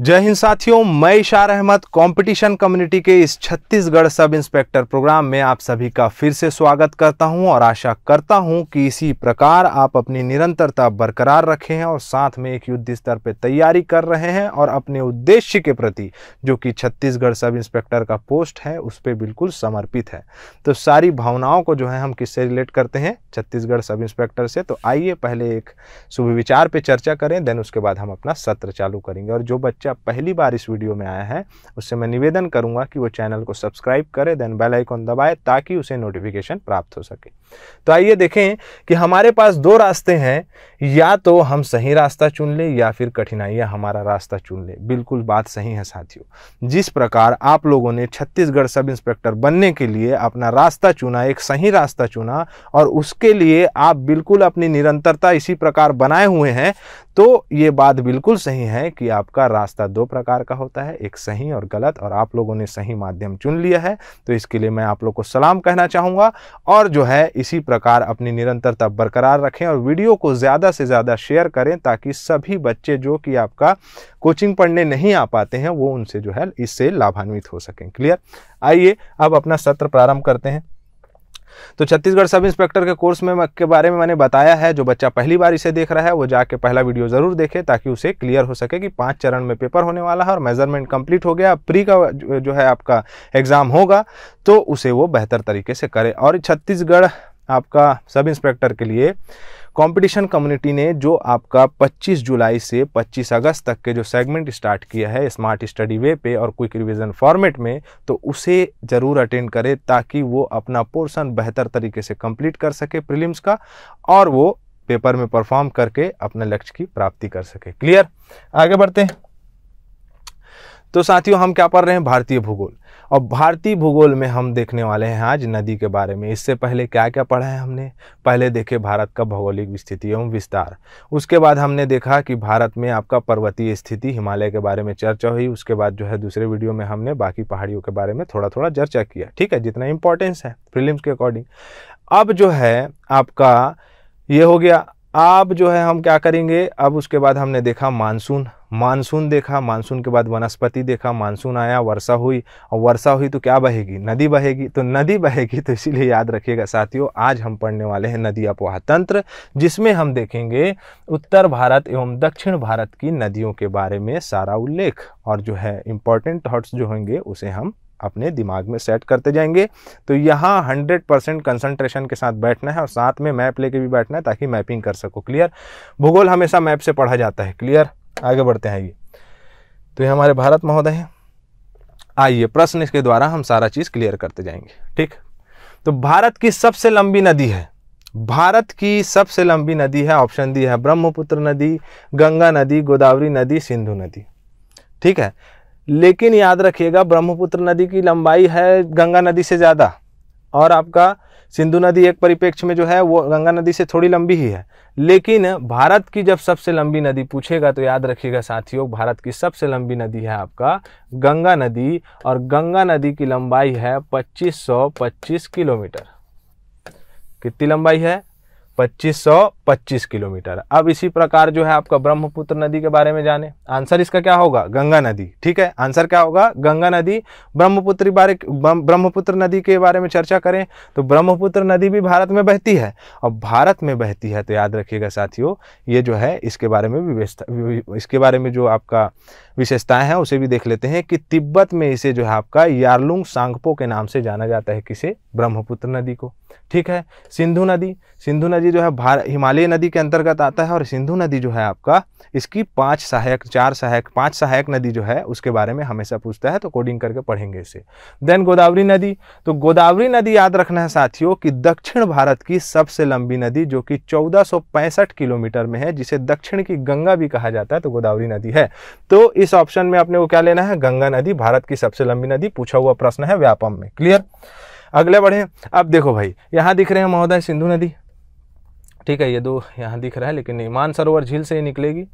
जय हिंद साथियों मैं इशार अहमद कंपटीशन कम्युनिटी के इस छत्तीसगढ़ सब इंस्पेक्टर प्रोग्राम में आप सभी का फिर से स्वागत करता हूं और आशा करता हूं कि इसी प्रकार आप अपनी निरंतरता बरकरार रखें और साथ में एक युद्ध स्तर पर तैयारी कर रहे हैं और अपने उद्देश्य के प्रति जो कि छत्तीसगढ़ सब इंस्पेक्टर का पोस्ट है उस पर बिल्कुल समर्पित है तो सारी भावनाओं को जो है हम किससे रिलेट करते हैं छत्तीसगढ़ सब इंस्पेक्टर से तो आइए पहले एक शुभ विचार पर चर्चा करें देन उसके बाद हम अपना सत्र चालू करेंगे और जो बच्चे पहली बार इस वीडियो में आया है उससे मैं निवेदन करूंगा कि वो चैनल को सब्सक्राइब करे देन बेल आइकॉन दबाए ताकि उसे नोटिफिकेशन प्राप्त हो सके तो आइए देखें कि हमारे पास दो रास्ते हैं या तो हम सही रास्ता चुन लें या फिर कठिनाइयाँ हमारा रास्ता चुन लें बिल्कुल बात सही है साथियों जिस प्रकार आप लोगों ने छत्तीसगढ़ सब इंस्पेक्टर बनने के लिए अपना रास्ता चुना एक सही रास्ता चुना और उसके लिए आप बिल्कुल अपनी निरंतरता इसी प्रकार बनाए हुए हैं तो ये बात बिल्कुल सही है कि आपका रास्ता दो प्रकार का होता है एक सही और गलत और आप लोगों ने सही माध्यम चुन लिया है तो इसके लिए मैं आप लोग को सलाम कहना चाहूँगा और जो है इसी प्रकार अपनी निरंतरता बरकरार रखें और वीडियो को ज़्यादा से ज़्यादा शेयर करें ताकि सभी बच्चे जो कि आपका कोचिंग पढ़ने नहीं आ पाते हैं वो उनसे जो है इससे लाभान्वित हो सकें क्लियर आइए अब अपना सत्र प्रारंभ करते हैं तो छत्तीसगढ़ सब इंस्पेक्टर के कोर्स में के बारे में मैंने बताया है जो बच्चा पहली बार इसे देख रहा है वो जाके पहला वीडियो ज़रूर देखे ताकि उसे क्लियर हो सके कि पाँच चरण में पेपर होने वाला है और मेजरमेंट कंप्लीट हो गया प्री का जो है आपका एग्ज़ाम होगा तो उसे वो बेहतर तरीके से करे और छत्तीसगढ़ आपका सब इंस्पेक्टर के लिए कंपटीशन कम्युनिटी ने जो आपका 25 जुलाई से 25 अगस्त तक के जो सेगमेंट स्टार्ट किया है स्मार्ट स्टडी वे पे और क्विक रिवीजन फॉर्मेट में तो उसे ज़रूर अटेंड करें ताकि वो अपना पोर्शन बेहतर तरीके से कंप्लीट कर सके प्रीलिम्स का और वो पेपर में परफॉर्म करके अपने लक्ष्य की प्राप्ति कर सके क्लियर आगे बढ़ते हैं तो साथियों हम क्या पढ़ रहे हैं भारतीय भूगोल और भारतीय भूगोल में हम देखने वाले हैं आज नदी के बारे में इससे पहले क्या क्या पढ़ा है हमने पहले देखे भारत का भौगोलिक स्थिति एवं विस्तार उसके बाद हमने देखा कि भारत में आपका पर्वतीय स्थिति हिमालय के बारे में चर्चा हुई उसके बाद जो है दूसरे वीडियो में हमने बाकी पहाड़ियों के बारे में थोड़ा थोड़ा चर्चा किया ठीक है जितना इंपॉर्टेंस है फिल्म के अकॉर्डिंग अब जो है आपका ये हो गया अब जो है हम क्या करेंगे अब उसके बाद हमने देखा मानसून मानसून देखा मानसून के बाद वनस्पति देखा मानसून आया वर्षा हुई और वर्षा हुई तो क्या बहेगी नदी बहेगी तो नदी बहेगी तो इसीलिए याद रखिएगा साथियों आज हम पढ़ने वाले हैं नदी अपवाह तंत्र जिसमें हम देखेंगे उत्तर भारत एवं दक्षिण भारत की नदियों के बारे में सारा उल्लेख और जो है इम्पोर्टेंट थाट्स जो होंगे उसे हम अपने दिमाग में सेट करते जाएंगे तो यहाँ 100 परसेंट कंसनट्रेशन के साथ बैठना है और साथ में मैप लेके भी बैठना है ताकि मैपिंग कर सको क्लियर भूगोल हमेशा मैप से पढ़ा जाता है क्लियर आगे बढ़ते हैं ये तो ये हमारे भारत महोदय हैं आइए प्रश्न इसके द्वारा हम सारा चीज़ क्लियर करते जाएंगे ठीक तो भारत की सबसे लंबी नदी है भारत की सबसे लंबी नदी है ऑप्शन दी है ब्रह्मपुत्र नदी गंगा नदी गोदावरी नदी सिंधु नदी ठीक है लेकिन याद रखिएगा ब्रह्मपुत्र नदी की लंबाई है गंगा नदी से ज़्यादा और आपका सिंधु नदी एक परिप्रेक्ष्य में जो है वो गंगा नदी से थोड़ी लंबी ही है लेकिन भारत की जब सबसे लंबी नदी पूछेगा तो याद रखिएगा साथियों भारत की सबसे लंबी नदी है आपका गंगा नदी और गंगा नदी की लंबाई है 2525 किलोमीटर कितनी लंबाई है 2525 किलोमीटर अब इसी प्रकार जो है आपका ब्रह्मपुत्र नदी के बारे में जाने आंसर इसका क्या होगा गंगा नदी ठीक है आंसर क्या होगा गंगा नदी ब्रह्मपुत्र बारे ब्रह्मपुत्र नदी के बारे में चर्चा करें तो ब्रह्मपुत्र नदी भी भारत में बहती है और भारत में बहती है तो याद रखिएगा साथियों ये जो है इसके बारे में इसके बारे में जो आपका विशेषताएं हैं उसे भी देख लेते हैं कि तिब्बत में इसे जो है आपका यारलुंग सांगपो के नाम से जाना जाता है किसे ब्रह्मपुत्र नदी को ठीक है सिंधु नदी सिंधु नदी जो है हिमालय नदी के अंतर्गत आता है और सिंधु नदी जो है आपका इसकी पांच सहायक चार सहायक पांच सहायक नदी जो है उसके बारे में हमेशा पूछता है तो कोडिंग करके पढ़ेंगे इसे देन गोदावरी नदी तो गोदावरी नदी याद रखना है साथियों कि दक्षिण भारत की सबसे लंबी नदी जो कि चौदह किलोमीटर में है जिसे दक्षिण की गंगा भी कहा जाता है तो गोदावरी नदी है तो इस ऑप्शन में आपने वो क्या लेना है गंगा नदी भारत की सबसे लंबी नदी पूछा हुआ प्रश्न है व्यापम में क्लियर अगले बढ़े अब देखो भाई यहाँ दिख रहे हैं महोदय सिंधु नदी ठीक है ये दो यहाँ दिख रहा है लेकिन नहीं मानसरोवर झील से ही निकलेगी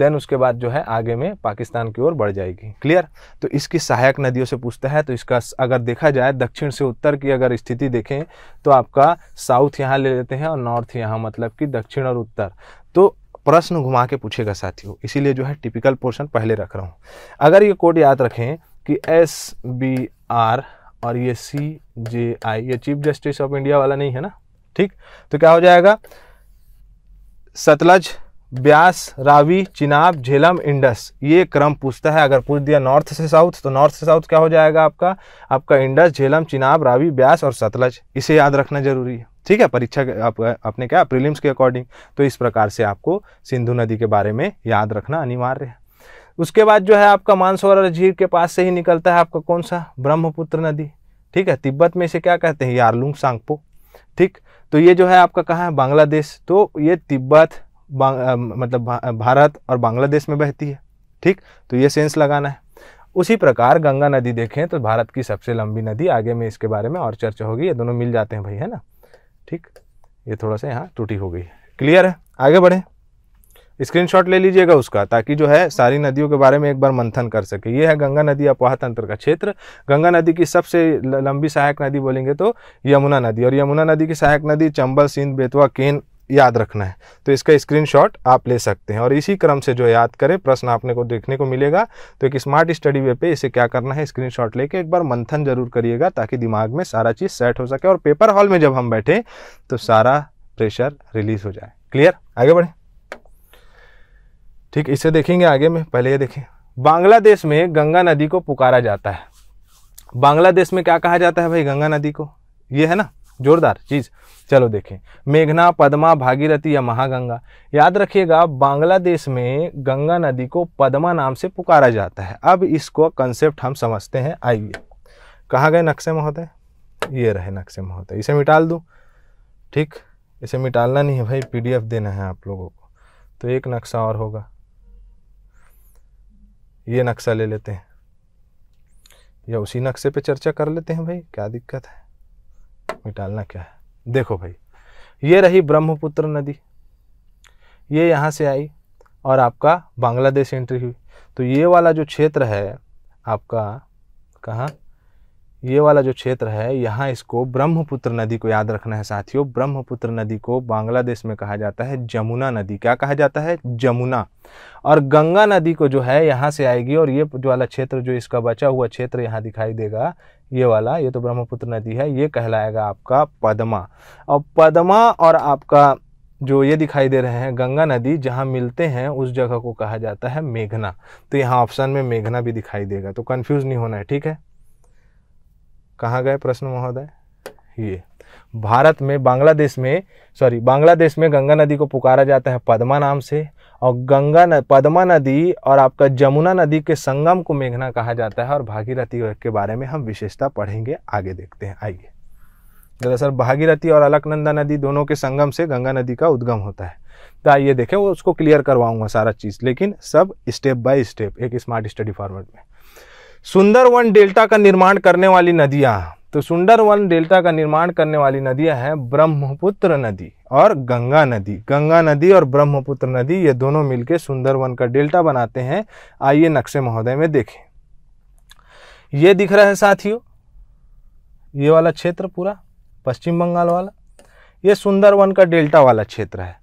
देन उसके बाद जो है आगे में पाकिस्तान की ओर बढ़ जाएगी क्लियर तो इसकी सहायक नदियों से पूछता है तो इसका अगर देखा जाए दक्षिण से उत्तर की अगर स्थिति देखें तो आपका साउथ यहाँ ले लेते हैं और नॉर्थ यहाँ मतलब कि दक्षिण और उत्तर तो प्रश्न घुमा के पूछेगा साथियों इसीलिए जो है टिपिकल पोर्शन पहले रख रहा हूँ अगर ये कोड याद रखें कि एस बी आर और ये सी जे आई ये चीफ जस्टिस ऑफ इंडिया वाला नहीं है ना ठीक तो क्या हो जाएगा सतलज ब्यास रावी चिनाब झेलम इंडस ये क्रम पूछता है अगर पूछ दिया नॉर्थ से साउथ तो नॉर्थ से साउथ क्या हो जाएगा आपका आपका इंडस झेलम चिनाब रावी ब्यास और सतलज इसे याद रखना जरूरी है ठीक है परीक्षा आप, आपने क्या प्रीलिम्स के अकॉर्डिंग तो इस प्रकार से आपको सिंधु नदी के बारे में याद रखना अनिवार्य है उसके बाद जो है आपका मानसरोवर झील के पास से ही निकलता है आपका कौन सा ब्रह्मपुत्र नदी ठीक है तिब्बत में इसे क्या कहते हैं यारलुंग सांगपो ठीक तो ये जो है आपका कहाँ है बांग्लादेश तो ये तिब्बत मतलब भारत और बांग्लादेश में बहती है ठीक तो ये सेंस लगाना है उसी प्रकार गंगा नदी देखें तो भारत की सबसे लंबी नदी आगे में इसके बारे में और चर्चा होगी ये दोनों मिल जाते हैं भाई है ना ठीक ये थोड़ा सा यहाँ टूटी हो गई क्लियर है आगे बढ़ें स्क्रीनशॉट ले लीजिएगा उसका ताकि जो है सारी नदियों के बारे में एक बार मंथन कर सके ये है गंगा नदी अपवाह तंत्र का क्षेत्र गंगा नदी की सबसे लंबी सहायक नदी बोलेंगे तो यमुना नदी और यमुना नदी की सहायक नदी चंबल सिंध बेतवा केन याद रखना है तो इसका स्क्रीनशॉट आप ले सकते हैं और इसी क्रम से जो याद करें प्रश्न आपने को देखने को मिलेगा तो एक स्मार्ट स्टडी वे पे इसे क्या करना है स्क्रीनशॉट लेके एक बार मंथन जरूर करिएगा ताकि दिमाग में सारा चीज़ सेट हो सके और पेपर हॉल में जब हम बैठे तो सारा प्रेशर रिलीज हो जाए क्लियर आगे बढ़ें ठीक इसे देखेंगे आगे में पहले ये देखें बांग्लादेश में गंगा नदी को पुकारा जाता है बांग्लादेश में क्या कहा जाता है भाई गंगा नदी को ये है ना जोरदार चीज़ चलो देखें मेघना पद्मा भागीरथी या महागंगा याद रखिएगा बांग्लादेश में गंगा नदी को पद्मा नाम से पुकारा जाता है अब इसको कंसेप्ट हम समझते हैं आइए कहाँ गए नक्शे महोदय ये रहे नक्शे महोदय इसे मिटाल दूँ ठीक इसे मिटालना नहीं है भाई पीडीएफ देना है आप लोगों को तो एक नक्शा और होगा ये नक्शा ले लेते हैं या उसी नक्शे पे चर्चा कर लेते हैं भाई क्या दिक्कत है मिटालना क्या है देखो भाई ये रही ब्रह्मपुत्र नदी ये यहाँ से आई और आपका बांग्लादेश एंट्री हुई तो ये वाला जो क्षेत्र है आपका कहाँ ये वाला जो क्षेत्र है यहाँ इसको ब्रह्मपुत्र नदी को याद रखना है साथियों ब्रह्मपुत्र नदी को बांग्लादेश में कहा जाता है जमुना नदी क्या कहा जाता है जमुना और गंगा नदी को जो है यहाँ से आएगी और ये जो वाला क्षेत्र जो इसका बचा हुआ क्षेत्र यहाँ दिखाई देगा ये वाला ये तो ब्रह्मपुत्र नदी है ये कहलाएगा आपका पदमा और पदमा और आपका जो ये दिखाई दे रहे हैं गंगा नदी जहाँ मिलते हैं उस जगह को कहा जाता है मेघना तो यहाँ ऑप्शन में मेघना भी दिखाई देगा तो कन्फ्यूज़ नहीं होना है ठीक है कहाँ गए प्रश्न महोदय ये भारत में बांग्लादेश में सॉरी बांग्लादेश में गंगा नदी को पुकारा जाता है पद्मा नाम से और गंगा न, पद्मा नदी और आपका जमुना नदी के संगम को मेघना कहा जाता है और भागीरथी के बारे में हम विशेषता पढ़ेंगे आगे देखते हैं आइए दरअसल भागीरथी और अलकनंदा नदी दोनों के संगम से गंगा नदी का उद्गम होता है तो आइए देखें वो उसको क्लियर करवाऊंगा सारा चीज़ लेकिन सब स्टेप बाय स्टेप एक स्मार्ट स्टडी फॉर्मेट में सुंदरवन डेल्टा का निर्माण करने वाली नदियाँ तो सुंदरवन डेल्टा का निर्माण करने वाली नदियां हैं ब्रह्मपुत्र नदी और गंगा नदी गंगा नदी और ब्रह्मपुत्र नदी ये दोनों मिलकर सुंदरवन का डेल्टा बनाते हैं आइए नक्शे महोदय में देखें ये दिख रहा है साथियों ये वाला क्षेत्र पूरा पश्चिम बंगाल वाला ये सुंदरवन का डेल्टा वाला क्षेत्र है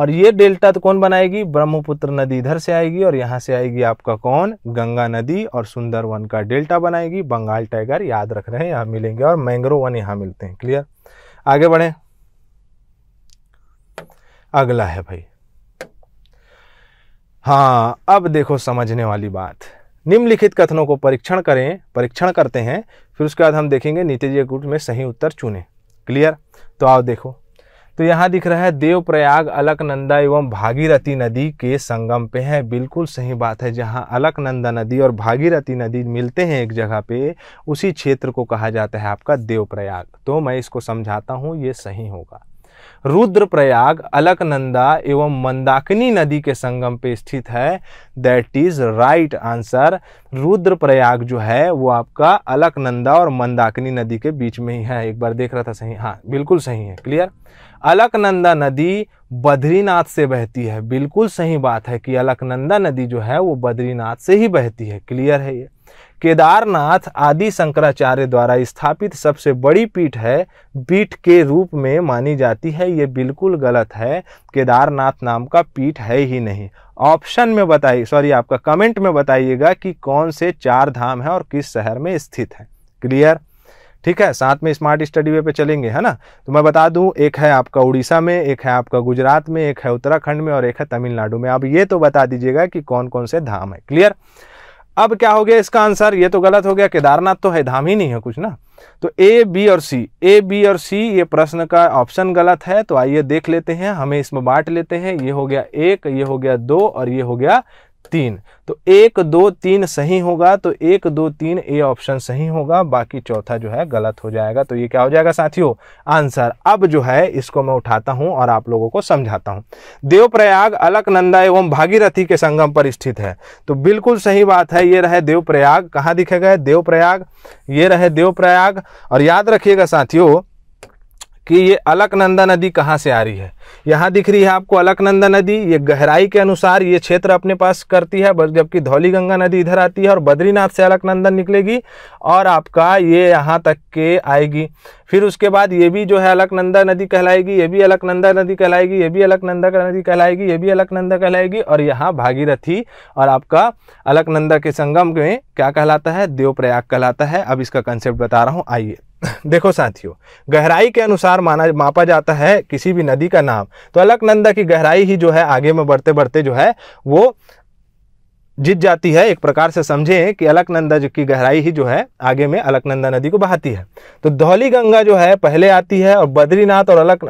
और ये डेल्टा तो कौन बनाएगी ब्रह्मपुत्र नदी इधर से आएगी और यहाँ से आएगी आपका कौन गंगा नदी और सुंदरवन का डेल्टा बनाएगी बंगाल टाइगर याद रख रहे हैं यहाँ मिलेंगे और मैंग्रोव वन यहाँ मिलते हैं क्लियर आगे बढ़े अगला है भाई हाँ अब देखो समझने वाली बात निम्नलिखित कथनों को परीक्षण करें परीक्षण करते हैं फिर उसके बाद हम देखेंगे नीति जी गुट में सही उत्तर चुने क्लियर तो आओ देखो तो यहाँ दिख रहा है देवप्रयाग अलकनंदा एवं भागीरथी नदी के संगम पे है बिल्कुल सही बात है जहाँ अलकनंदा नदी और भागीरथी नदी मिलते हैं एक जगह पे उसी क्षेत्र को कहा जाता है आपका देवप्रयाग तो मैं इसको समझाता हूँ ये सही होगा रुद्रप्रयाग अलकनंदा एवं मंदाकिनी नदी के संगम पे स्थित है that is right answer Rudraprayag जो है वो आपका अलकनंदा और मंदाकिनी नदी के बीच में ही है एक बार देख रहा था सही हाँ बिल्कुल सही है क्लियर अलकनंदा नदी बद्रीनाथ से बहती है बिल्कुल सही बात है कि अलकनंदा नदी जो है वो बद्रीनाथ से ही बहती है क्लियर है ये केदारनाथ आदि शंकराचार्य द्वारा स्थापित सबसे बड़ी पीठ है पीठ के रूप में मानी जाती है ये बिल्कुल गलत है केदारनाथ नाम का पीठ है ही नहीं ऑप्शन में बताइए सॉरी आपका कमेंट में बताइएगा कि कौन से चार धाम है और किस शहर में स्थित है क्लियर ठीक है साथ में स्मार्ट स्टडी वे पे चलेंगे है ना तो मैं बता दूं एक है आपका उड़ीसा में एक है आपका गुजरात में एक है उत्तराखंड में और एक है तमिलनाडु में आप ये तो बता दीजिएगा कि कौन कौन से धाम है क्लियर अब क्या हो गया इसका आंसर ये तो गलत हो गया केदारनाथ तो है धाम ही नहीं है कुछ ना तो ए बी और सी ए बी और सी ये प्रश्न का ऑप्शन गलत है तो आइए देख लेते हैं हमें इसमें बांट लेते हैं ये हो गया एक ये हो गया दो और ये हो गया तीन तो एक दो तीन सही होगा तो एक दो तीन ए ऑप्शन सही होगा बाकी चौथा जो है गलत हो जाएगा तो ये क्या हो जाएगा साथियों आंसर अब जो है इसको मैं उठाता हूं और आप लोगों को समझाता देव देवप्रयाग अलकनंदा एवं भागीरथी के संगम पर स्थित है तो बिल्कुल सही बात है ये रहे देवप्रयाग कहाँ दिखेगा देव देवप्रयाग ये रहे देवप्रयाग और याद रखिएगा साथियों कि ये अलकनंदा नदी कहाँ से आ रही है यहाँ दिख रही है आपको अलकनंदा नदी ये गहराई के अनुसार ये क्षेत्र अपने पास करती है जबकि धौली गंगा नदी इधर आती है और बद्रीनाथ से अलकनंदा निकलेगी और आपका ये यहाँ तक के आएगी फिर उसके बाद ये भी जो है अलकनंदा नदी कहलाएगी ये भी अलकनंदा नदी कहलाएगी ये भी अलकनंदा नदी कहलाएगी ये भी अलकनंदा कहलाएगी और यहाँ भागीरथी और आपका अलकनंदा के संगम में क्या कहलाता है देवप्रयाग कहलाता है अब इसका कंसेप्ट बता रहा हूँ आइए देखो साथियों गहराई के अनुसार माना मापा जाता है किसी भी नदी का नाम तो अलकनंदा की गहराई ही जो है आगे में बढ़ते बढ़ते जो है वो जीत जाती है एक प्रकार से समझें कि अलकनंदा की गहराई ही जो है आगे में अलकनंदा नदी को बहाती है तो धौली गंगा जो है पहले आती है और बद्रीनाथ और अलक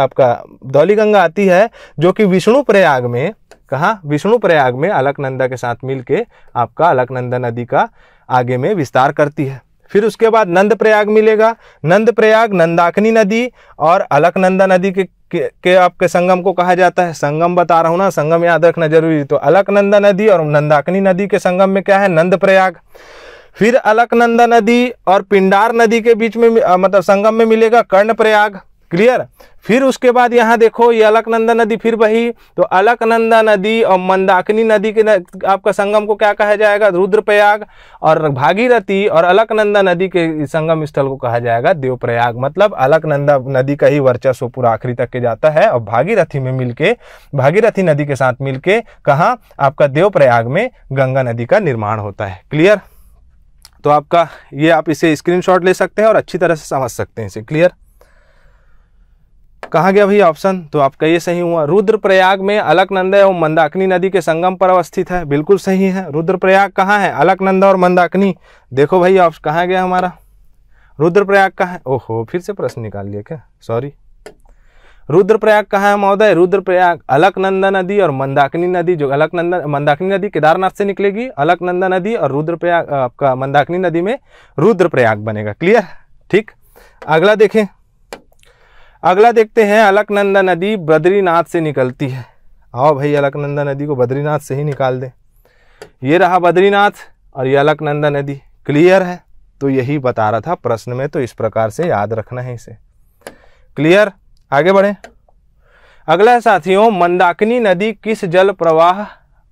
आपका धौली गंगा आती है जो कि विष्णु प्रयाग में कहा विष्णु प्रयाग में अलकनंदा के साथ मिलके आपका अलकनंदा नदी का आगे में विस्तार करती है फिर उसके बाद नंद प्रयाग मिलेगा नंद प्रयाग नंदाकनी नदी और अलकनंदा नदी के के, के आपके संगम को कहा जाता है संगम बता रहा हूँ ना संगम याद रखना जरूरी है तो अलकनंदा नदी और नंदाकनी नदी के संगम में क्या है नंद प्रयाग फिर अलकनंदा नदी और पिंडार नदी के बीच में मतलब संगम में मिलेगा कर्ण प्रयाग क्लियर फिर उसके बाद यहाँ देखो ये अलकनंदा नदी फिर बही तो अलकनंदा नदी और मंदाकिनी नदी के आपका संगम को क्या कहा जाएगा रुद्रप्रयाग और भागीरथी और अलकनंदा नदी के संगम स्थल को कहा जाएगा देवप्रयाग मतलब अलकनंदा नदी का ही वर्चस्व पूरा आखिरी तक के जाता है और भागीरथी में मिलके भागीरथी नदी के साथ मिलके कहाँ आपका देवप्रयाग में गंगा नदी का निर्माण होता है क्लियर तो आपका ये आप इसे स्क्रीनशॉट ले सकते हैं और अच्छी तरह से समझ सकते हैं इसे क्लियर कहाँ गया भैया ऑप्शन तो आपका ये सही हुआ रुद्रप्रयाग में अलकनंदा एवं मंदाकिनी नदी के संगम पर अवस्थित है बिल्कुल सही है रुद्रप्रयाग कहाँ है अलकनंदा और मंदाकिनी देखो भैया ऑप्शन कहाँ गया हमारा रुद्रप्रयाग कहाँ है ओहो फिर से प्रश्न निकाल लिया क्या सॉरी रुद्रप्रयाग कहाँ है महोदय रुद्रप्रयाग अलकनंदा नदी और मंदाकिनी नदी जो अलकनंदा मंदाकिनी नदी केदारनाथ से निकलेगी अलकनंदा नदी और रुद्रप्रयाग आपका मंदाकिनी नदी में रुद्रप्रयाग बनेगा क्लियर ठीक अगला देखें अगला देखते हैं अलकनंदा नदी बद्रीनाथ से निकलती है आओ भाई अलकनंदा नदी को बद्रीनाथ से ही निकाल दें ये रहा बद्रीनाथ और ये अलकनंदा नदी क्लियर है तो यही बता रहा था प्रश्न में तो इस प्रकार से याद रखना है इसे क्लियर आगे बढ़ें अगला है साथियों मंदाकिनी नदी किस जल प्रवाह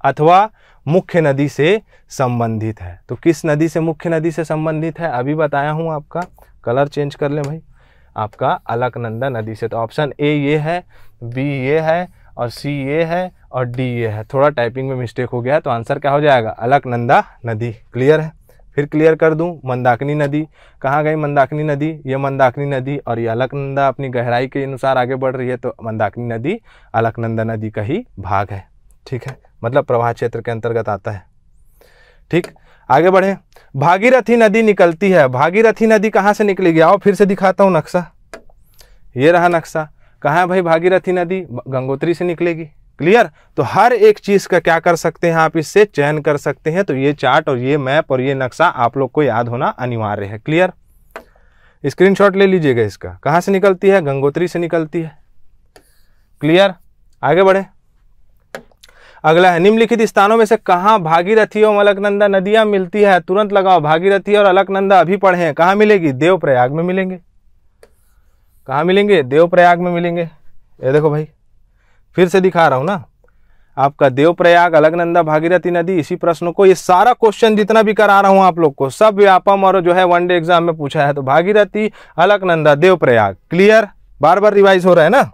अथवा मुख्य नदी से संबंधित है तो किस नदी से मुख्य नदी से संबंधित है अभी बताया हूँ आपका कलर चेंज कर लें भाई आपका अलकनंदा नदी से तो ऑप्शन ए ये है बी ये है और सी ये है और डी ये है थोड़ा टाइपिंग में मिस्टेक हो गया है तो आंसर क्या हो जाएगा अलकनंदा नदी क्लियर है फिर क्लियर कर दूं मंदाकिनी नदी कहाँ गई मंदाकिनी नदी ये मंदाकिनी नदी और ये अलकनंदा अपनी गहराई के अनुसार आगे बढ़ रही है तो मंदाकिनी नदी अलकनंदा नदी का ही भाग है ठीक है मतलब प्रवाह क्षेत्र के अंतर्गत आता है ठीक आगे बढ़े भागीरथी नदी निकलती है भागीरथी नदी कहाँ से निकलेगी आओ फिर से दिखाता हूँ नक्शा ये रहा नक्शा कहाँ है भाई भागीरथी नदी गंगोत्री से निकलेगी क्लियर तो हर एक चीज़ का क्या कर सकते हैं आप इससे चयन कर सकते हैं तो ये चार्ट और ये मैप और ये नक्शा आप लोग को याद होना अनिवार्य है क्लियर स्क्रीनशॉट ले लीजिएगा इसका कहाँ से निकलती है गंगोत्री से निकलती है क्लियर आगे बढ़े अगला है निम्नलिखित स्थानों में से कहाँ भागीरथी एवं अलकनंदा नदियाँ मिलती है तुरंत लगाओ भागीरथी और अलकनंदा अभी पढ़े हैं कहाँ मिलेगी देवप्रयाग में मिलेंगे कहाँ मिलेंगे देवप्रयाग में मिलेंगे ये देखो भाई फिर से दिखा रहा हूँ ना आपका देवप्रयाग अलगनंदा भागीरथी नदी इसी प्रश्न को ये सारा क्वेश्चन जितना भी करा रहा हूँ आप लोग को सब व्यापम और जो है वन डे एग्जाम में पूछा है तो भागीरथी अलकनंदा देवप्रयाग क्लियर बार बार रिवाइज हो रहा है ना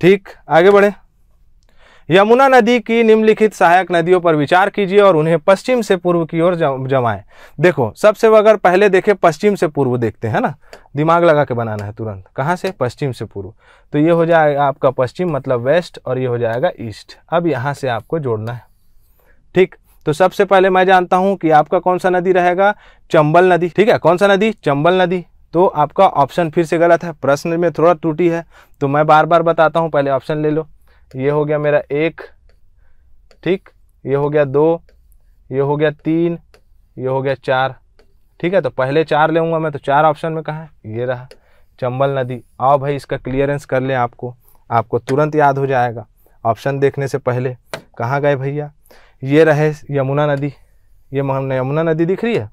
ठीक आगे बढ़े यमुना नदी की निम्नलिखित सहायक नदियों पर विचार कीजिए और उन्हें पश्चिम से पूर्व की ओर जमाएं देखो सबसे अगर पहले देखे पश्चिम से पूर्व देखते हैं ना दिमाग लगा के बनाना है तुरंत कहाँ से पश्चिम से पूर्व तो ये हो जाएगा आपका पश्चिम मतलब वेस्ट और ये हो जाएगा ईस्ट अब यहाँ से आपको जोड़ना है ठीक तो सबसे पहले मैं जानता हूँ कि आपका कौन सा नदी रहेगा चंबल नदी ठीक है कौन सा नदी चंबल नदी तो आपका ऑप्शन फिर से गलत है प्रश्न में थोड़ा टूटी है तो मैं बार बार बताता हूँ पहले ऑप्शन ले लो ये हो गया मेरा एक ठीक ये हो गया दो ये हो गया तीन ये हो गया चार ठीक है तो पहले चार लेऊंगा मैं तो चार ऑप्शन में कहा है ये रहा चंबल नदी आओ भाई इसका क्लियरेंस कर लें आपको आपको तुरंत याद हो जाएगा ऑप्शन देखने से पहले कहाँ गए भैया ये रहे यमुना नदी ये हमने यमुना नदी दिख रही है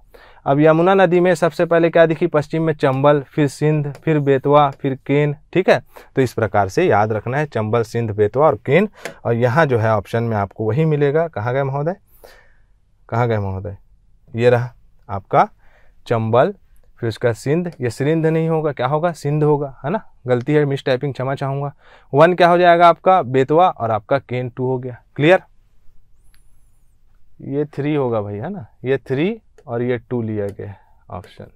अब यमुना नदी में सबसे पहले क्या दिखी पश्चिम में चंबल फिर सिंध फिर बेतवा फिर केन ठीक है तो इस प्रकार से याद रखना है चंबल सिंध बेतवा और केन और यहाँ जो है ऑप्शन में आपको वही मिलेगा कहाँ गए महोदय कहाँ गए महोदय ये रहा आपका चंबल फिर उसका सिंध ये सिंध नहीं होगा क्या होगा सिंध होगा है ना गलती है मिस टाइपिंग क्षमा चाहूँगा वन क्या हो जाएगा आपका बेतवा और आपका केन टू हो गया क्लियर ये थ्री होगा भाई है ना ये थ्री और ये टू लिया गया ऑप्शन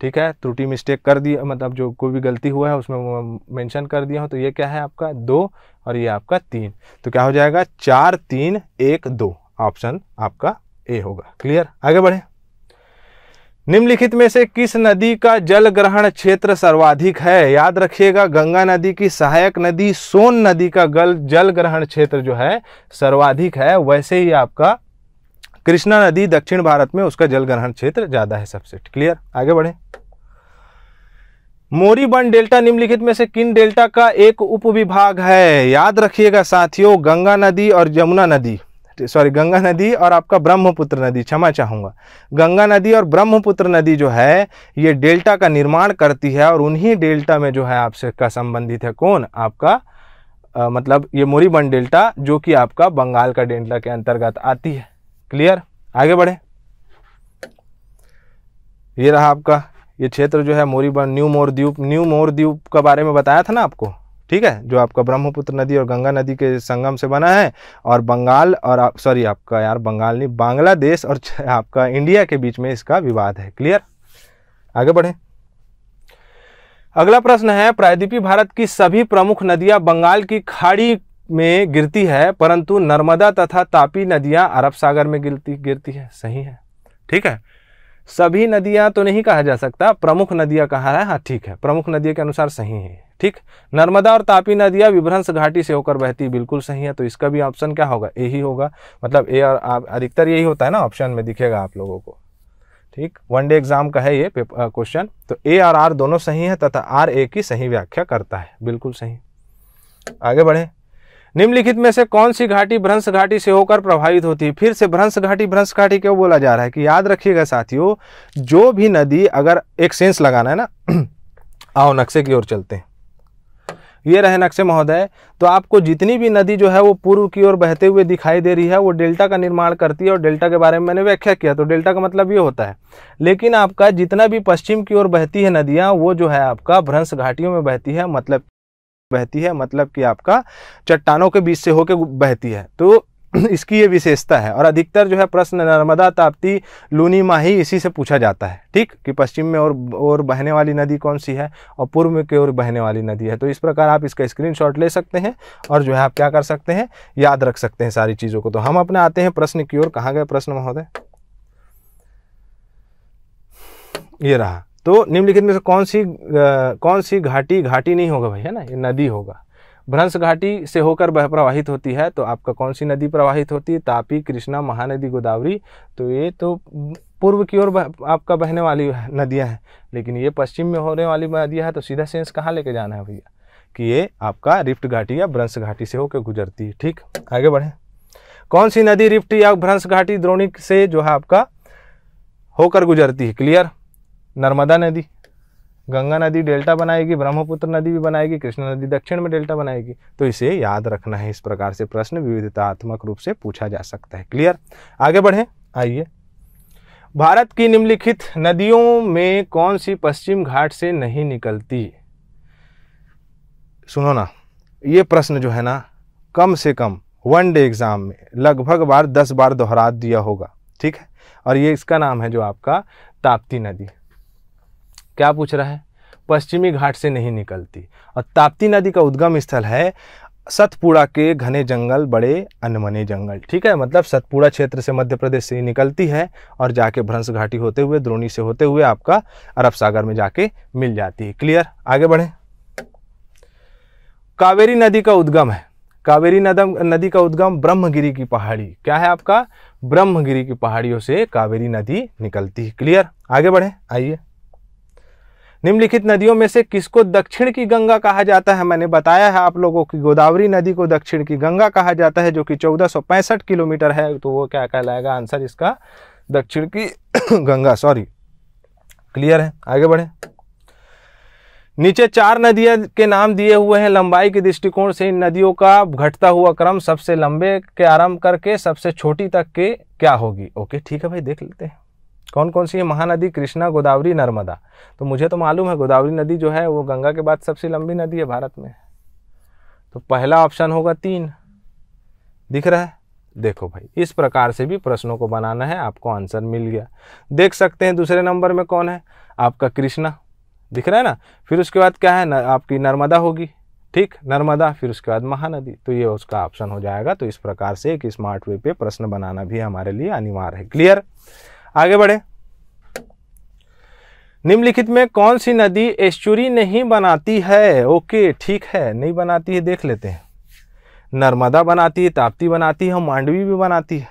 ठीक है त्रुटि मिस्टेक कर दिया मतलब जो कोई भी गलती हुआ है उसमें मेंशन कर दिया हूँ तो ये क्या है आपका दो और ये आपका तीन तो क्या हो जाएगा चार तीन एक दो ऑप्शन आपका ए होगा क्लियर आगे बढ़े निम्नलिखित में से किस नदी का जल ग्रहण क्षेत्र सर्वाधिक है याद रखिएगा गंगा नदी की सहायक नदी सोन नदी का जल ग्रहण क्षेत्र जो है सर्वाधिक है वैसे ही आपका कृष्णा नदी दक्षिण भारत में उसका जल ग्रहण क्षेत्र ज़्यादा है सबसे क्लियर आगे बढ़े मोरीबन डेल्टा निम्नलिखित में से किन डेल्टा का एक उपविभाग है याद रखिएगा साथियों गंगा नदी और यमुना नदी सॉरी गंगा नदी और आपका ब्रह्मपुत्र नदी क्षमा चाहूंगा गंगा नदी और ब्रह्मपुत्र नदी जो है ये डेल्टा का निर्माण करती है और उन्हीं डेल्टा में जो है आपसे का संबंधित है कौन आपका आ, मतलब ये मोरीबन डेल्टा जो कि आपका बंगाल का डेल्टा के अंतर्गत आती है क्लियर आगे बढ़े ये रहा आपका ये क्षेत्र जो है मोरीबंद न्यू द्वीप न्यू द्वीप का बारे में बताया था ना आपको ठीक है जो आपका ब्रह्मपुत्र नदी और गंगा नदी के संगम से बना है और बंगाल और आप, सॉरी आपका यार बंगाल नहीं बांग्लादेश और आपका इंडिया के बीच में इसका विवाद है क्लियर आगे बढ़े अगला प्रश्न है प्रायद्वीपी भारत की सभी प्रमुख नदियां बंगाल की खाड़ी में गिरती है परंतु नर्मदा तथा तापी नदियां अरब सागर में गिरती गिरती है सही है ठीक है सभी नदियां तो नहीं कहा जा सकता प्रमुख नदियां कहा है हाँ ठीक है प्रमुख नदियों के अनुसार सही है ठीक नर्मदा और तापी नदियां विभ्रंश घाटी से होकर बहती बिल्कुल सही है तो इसका भी ऑप्शन क्या होगा ए ही होगा मतलब ए और अधिकतर यही होता है ना ऑप्शन में दिखेगा आप लोगों को ठीक वन डे एग्जाम का है ये क्वेश्चन तो ए और आर दोनों सही है तथा आर ए की सही व्याख्या करता है बिल्कुल सही आगे बढ़े निम्नलिखित में से कौन सी घाटी भ्रंश घाटी से होकर प्रभावित होती है फिर से भ्रंश घाटी भ्रंश घाटी क्यों बोला जा रहा है कि याद रखिएगा साथियों जो भी नदी अगर एक सेंस लगाना है ना आओ नक्शे की ओर चलते हैं ये रहे नक्शे महोदय तो आपको जितनी भी नदी जो है वो पूर्व की ओर बहते हुए दिखाई दे रही है वो डेल्टा का निर्माण करती है और डेल्टा के बारे में मैंने व्याख्या किया तो डेल्टा का मतलब ये होता है लेकिन आपका जितना भी पश्चिम की ओर बहती है नदियाँ वो जो है आपका भ्रंश घाटियों में बहती है मतलब बहती है मतलब कि आपका चट्टानों के बीच से होकर बहती है तो इसकी ये विशेषता है और अधिकतर जो है प्रश्न नर्मदा ताप्ती लूनी माही इसी से पूछा जाता है ठीक कि पश्चिम में और और बहने वाली नदी कौन सी है और पूर्व में की ओर बहने वाली नदी है तो इस प्रकार आप इसका स्क्रीनशॉट ले सकते हैं और जो है आप क्या कर सकते हैं याद रख सकते हैं सारी चीज़ों को तो हम अपने आते हैं प्रश्न की ओर कहाँ गए प्रश्न महोदय ये रहा तो निम्नलिखित में से कौन सी आ, कौन सी घाटी घाटी नहीं होगा भैया ना ये नदी होगा भ्रंश घाटी से होकर वह प्रवाहित होती है तो आपका कौन सी नदी प्रवाहित होती है तापी कृष्णा महानदी गोदावरी तो ये तो पूर्व की ओर आपका बहने वाली नदियां हैं लेकिन ये पश्चिम में होने वाली नदियाँ हैं तो सीधा सेंस कहाँ लेके जाना है भैया कि ये आपका रिफ्ट घाटी या भ्रंश घाटी से होकर गुजरती है ठीक आगे बढ़ें कौन सी नदी रिफ्ट या भ्रंश घाटी द्रोणी से जो है आपका होकर गुजरती है क्लियर नर्मदा नदी गंगा नदी डेल्टा बनाएगी ब्रह्मपुत्र नदी भी बनाएगी कृष्णा नदी दक्षिण में डेल्टा बनाएगी तो इसे याद रखना है इस प्रकार से प्रश्न विविधतात्मक रूप से पूछा जा सकता है क्लियर आगे बढ़े आइए भारत की निम्नलिखित नदियों में कौन सी पश्चिम घाट से नहीं निकलती सुनो ना ये प्रश्न जो है ना कम से कम वन डे एग्ज़ाम में लगभग बार दस बार दोहरा दिया होगा ठीक है और ये इसका नाम है जो आपका ताप्ती नदी क्या पूछ रहा है पश्चिमी घाट से नहीं निकलती और ताप्ती नदी का उद्गम स्थल है सतपुड़ा के घने जंगल बड़े अनमने जंगल ठीक है मतलब सतपुड़ा क्षेत्र से मध्य प्रदेश से निकलती है और जाके भ्रंश घाटी होते हुए द्रोणी से होते हुए आपका अरब सागर में जाके मिल जाती है क्लियर आगे बढ़े कावेरी नदी का उद्गम है कावेरी नदम नदी का उद्गम ब्रह्मगिरी की पहाड़ी क्या है आपका ब्रह्मगिरी की पहाड़ियों से कावेरी नदी निकलती है क्लियर आगे बढ़े आइए निम्नलिखित नदियों में से किसको दक्षिण की गंगा कहा जाता है मैंने बताया है आप लोगों की गोदावरी नदी को दक्षिण की गंगा कहा जाता है जो कि चौदह किलोमीटर है तो वो क्या कहलाएगा आंसर इसका दक्षिण की गंगा सॉरी क्लियर है आगे बढ़े नीचे चार नदियां के नाम दिए हुए हैं लंबाई के दृष्टिकोण से इन नदियों का घटता हुआ क्रम सबसे लंबे के आरंभ करके सबसे छोटी तक के क्या होगी ओके ठीक है भाई देख लेते हैं कौन कौन सी है महानदी कृष्णा गोदावरी नर्मदा तो मुझे तो मालूम है गोदावरी नदी जो है वो गंगा के बाद सबसे लंबी नदी है भारत में तो पहला ऑप्शन होगा तीन दिख रहा है देखो भाई इस प्रकार से भी प्रश्नों को बनाना है आपको आंसर मिल गया देख सकते हैं दूसरे नंबर में कौन है आपका कृष्णा दिख रहा है ना फिर उसके बाद क्या है न, आपकी नर्मदा होगी ठीक नर्मदा फिर उसके बाद महानदी तो ये उसका ऑप्शन हो जाएगा तो इस प्रकार से एक स्मार्ट वे पे प्रश्न बनाना भी हमारे लिए अनिवार्य है क्लियर आगे बढ़े निम्नलिखित में कौन सी नदी एश्चुरी नहीं बनाती है ओके ठीक है नहीं बनाती है देख लेते हैं नर्मदा बनाती है ताप्ती बनाती है और मांडवी भी बनाती है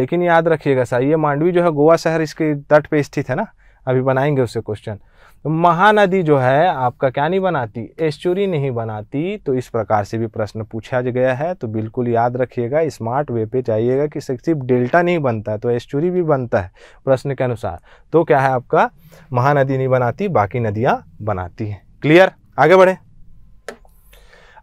लेकिन याद रखिएगा सर ये मांडवी जो है गोवा शहर इसके तट पे स्थित है ना अभी बनाएंगे उससे क्वेश्चन महानदी जो है आपका क्या नहीं बनाती एश्चुरी नहीं बनाती तो इस प्रकार से भी प्रश्न पूछा गया है तो बिल्कुल याद रखिएगा स्मार्ट वे पे जाइएगा कि सिर्फ डेल्टा नहीं बनता है तो एश्चुरी भी बनता है प्रश्न के अनुसार तो क्या है आपका महानदी नहीं बनाती बाकी नदियाँ बनाती हैं क्लियर आगे बढ़ें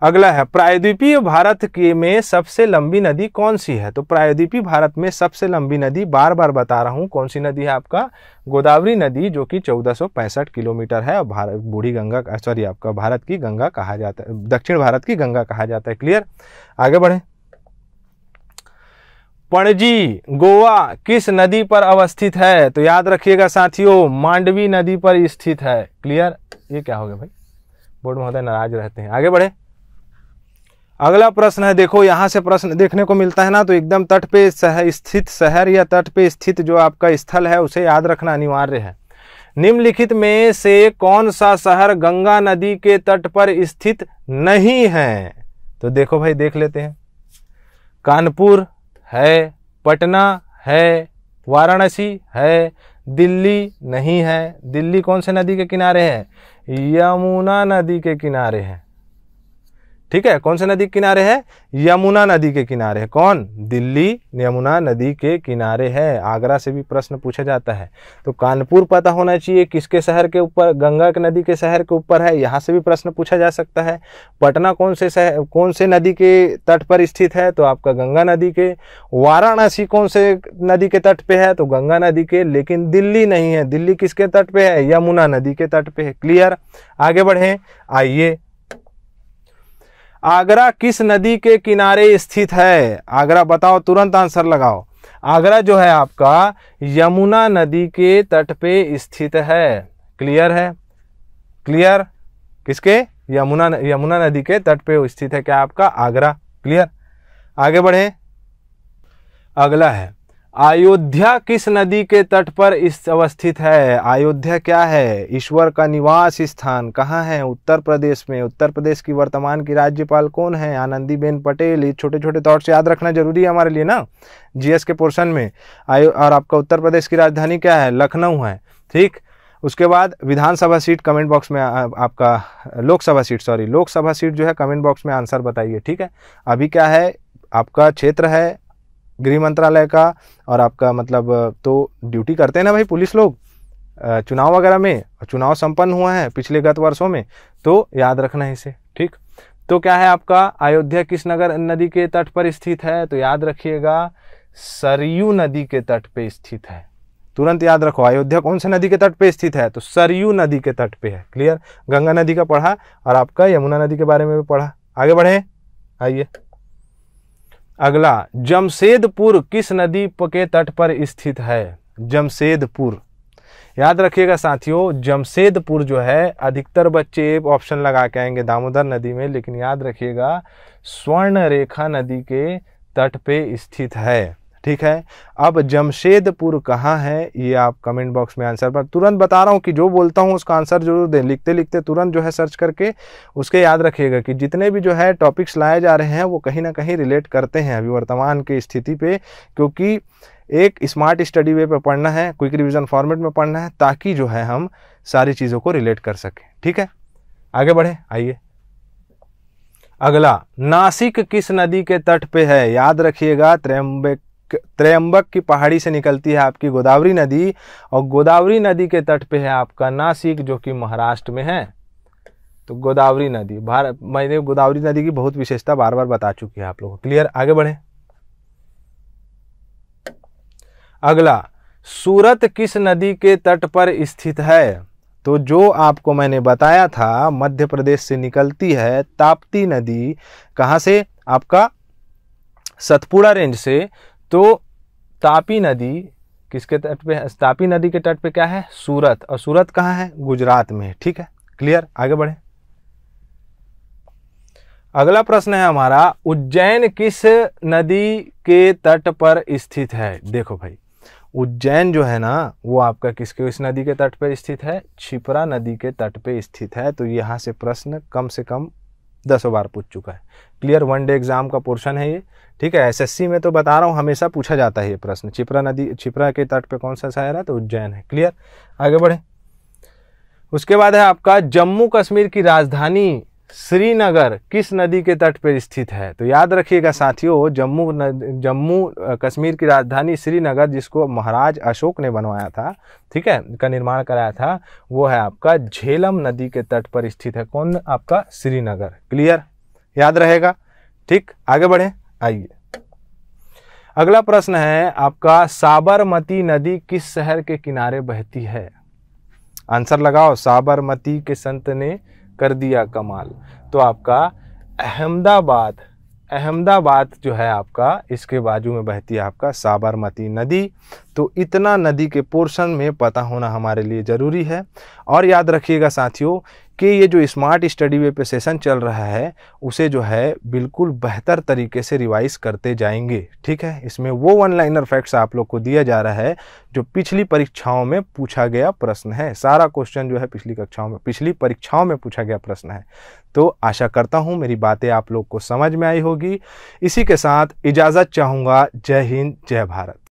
अगला है प्रायद्वीपीय भारत के में सबसे लंबी नदी कौन सी है तो प्रायद्वीपीय भारत में सबसे लंबी नदी बार बार बता रहा हूँ कौन सी नदी है आपका गोदावरी नदी जो कि चौदह किलोमीटर है भारत बूढ़ी गंगा सॉरी आपका भारत की गंगा कहा जाता है दक्षिण भारत की गंगा कहा जाता है क्लियर आगे बढ़े पणजी गोवा किस नदी पर अवस्थित है तो याद रखिएगा साथियों मांडवी नदी पर स्थित है क्लियर ये क्या हो गया भाई बोर्ड महोदय नाराज रहते हैं आगे बढ़े अगला प्रश्न है देखो यहाँ से प्रश्न देखने को मिलता है ना तो एकदम तट पे शहर स्थित शहर या तट पे स्थित जो आपका स्थल है उसे याद रखना अनिवार्य है निम्नलिखित में से कौन सा शहर गंगा नदी के तट पर स्थित नहीं है तो देखो भाई देख लेते हैं कानपुर है पटना है वाराणसी है दिल्ली नहीं है दिल्ली कौन से नदी के किनारे है यमुना नदी के किनारे है ठीक है कौन से नदी के किनारे है यमुना नदी के किनारे है कौन दिल्ली यमुना नदी के किनारे है आगरा से भी प्रश्न पूछा जाता है तो कानपुर पता होना चाहिए किसके शहर के ऊपर गंगा के नदी के शहर के ऊपर है यहाँ से भी प्रश्न पूछा जा सकता है पटना कौन से शहर कौन से नदी के तट पर स्थित है तो आपका गंगा नदी के वाराणसी कौन से नदी के तट पे है तो गंगा नदी के लेकिन दिल्ली नहीं है दिल्ली किसके तट पे है यमुना नदी के तट पे है क्लियर आगे बढ़ें आइए आगरा किस नदी के किनारे स्थित है आगरा बताओ तुरंत आंसर लगाओ आगरा जो है आपका यमुना नदी के तट पे स्थित है क्लियर है क्लियर किसके यमुना यमुना नदी के तट पे स्थित है क्या आपका आगरा क्लियर आगे बढ़े अगला है अयोध्या किस नदी के तट पर इस अवस्थित है अयोध्या क्या है ईश्वर का निवास स्थान कहाँ है उत्तर प्रदेश में उत्तर प्रदेश की वर्तमान की राज्यपाल कौन है आनंदीबेन पटेल ये छोटे छोटे तौर से याद रखना जरूरी है हमारे लिए ना जीएस के पोर्शन में आयो और आपका उत्तर प्रदेश की राजधानी क्या है लखनऊ है ठीक उसके बाद विधानसभा सीट कमेंट बॉक्स में आ, आपका Lok Sabha seat sorry Lok Sabha seat जो है कमेंट बॉक्स में आंसर बताइए ठीक है अभी क्या है आपका क्षेत्र है गृह मंत्रालय का और आपका मतलब तो ड्यूटी करते हैं ना भाई पुलिस लोग चुनाव वगैरह में चुनाव संपन्न हुआ है पिछले गत वर्षों में तो याद रखना है इसे ठीक तो क्या है आपका अयोध्या किस नगर नदी के तट पर स्थित है तो याद रखिएगा सरयू नदी के तट पे स्थित है तुरंत याद रखो अयोध्या कौन से नदी के तट पे स्थित है तो सरयू नदी के तट पे है क्लियर गंगा नदी का पढ़ा और आपका यमुना नदी के बारे में भी पढ़ा आगे बढ़े आइए अगला जमशेदपुर किस नदी के तट पर स्थित है जमशेदपुर याद रखिएगा साथियों जमशेदपुर जो है अधिकतर बच्चे ऑप्शन लगा के आएंगे दामोदर नदी में लेकिन याद रखिएगा स्वर्ण रेखा नदी के तट पे स्थित है ठीक है अब जमशेदपुर कहाँ है ये आप कमेंट बॉक्स में आंसर पर तुरंत बता रहा हूँ कि जो बोलता हूँ उसका आंसर जरूर दें लिखते लिखते तुरंत जो है सर्च करके उसके याद रखिएगा कि जितने भी जो है टॉपिक्स लाए जा रहे हैं वो कहीं ना कहीं रिलेट करते हैं अभी वर्तमान की स्थिति पे क्योंकि एक स्मार्ट स्टडी वे पर पढ़ना है क्विक रिविज़न फॉर्मेट में पढ़ना है ताकि जो है हम सारी चीज़ों को रिलेट कर सकें ठीक है आगे बढ़े आइए अगला नासिक किस नदी के तट पे है याद रखिएगा त्रम्बक त्रयंबक की पहाड़ी से निकलती है आपकी गोदावरी नदी और गोदावरी नदी के तट पे है आपका नासिक जो कि महाराष्ट्र में है तो गोदावरी नदी भारत मैंने गोदावरी नदी की बहुत विशेषता बार बार बता चुकी है आप लोगों को क्लियर आगे बढ़े अगला सूरत किस नदी के तट पर स्थित है तो जो आपको मैंने बताया था मध्य प्रदेश से निकलती है ताप्ती नदी कहाँ से आपका सतपुड़ा रेंज से तो तापी नदी किसके तट पे है तापी नदी के तट पे क्या है सूरत और सूरत कहाँ है गुजरात में ठीक है क्लियर आगे बढ़े अगला प्रश्न है हमारा उज्जैन किस नदी के तट पर स्थित है देखो भाई उज्जैन जो है ना वो आपका किसके इस नदी के तट पर स्थित है छिपरा नदी के तट पे स्थित है तो यहाँ से प्रश्न कम से कम दस बार पूछ चुका है क्लियर वन डे एग्जाम का पोर्शन है ये ठीक है एसएससी में तो बता रहा हूँ हमेशा पूछा जाता है ये प्रश्न छिपरा नदी छिपरा के तट पे कौन सा शहर है तो उज्जैन है क्लियर आगे बढ़े उसके बाद है आपका जम्मू कश्मीर की राजधानी श्रीनगर किस नदी के तट पर स्थित है तो याद रखिएगा साथियों जम्मू जम्मू कश्मीर की राजधानी श्रीनगर जिसको महाराज अशोक ने बनवाया था ठीक है का निर्माण कराया था वो है आपका झेलम नदी के तट पर स्थित है कौन आपका श्रीनगर क्लियर याद रहेगा ठीक आगे बढ़े आइए अगला प्रश्न है आपका साबरमती नदी किस शहर के किनारे बहती है आंसर लगाओ साबरमती के संत ने कर दिया कमाल तो आपका अहमदाबाद अहमदाबाद जो है आपका इसके बाजू में बहती है आपका साबरमती नदी तो इतना नदी के पोर्शन में पता होना हमारे लिए ज़रूरी है और याद रखिएगा साथियों कि ये जो स्मार्ट स्टडी वे पे सेशन चल रहा है उसे जो है बिल्कुल बेहतर तरीके से रिवाइज करते जाएंगे ठीक है इसमें वो वन लाइनर फैक्ट्स आप लोग को दिया जा रहा है जो पिछली परीक्षाओं में पूछा गया प्रश्न है सारा क्वेश्चन जो है पिछली कक्षाओं में पिछली परीक्षाओं में पूछा गया प्रश्न है तो आशा करता हूँ मेरी बातें आप लोग को समझ में आई होगी इसी के साथ इजाज़त चाहूँगा जय हिंद जय भारत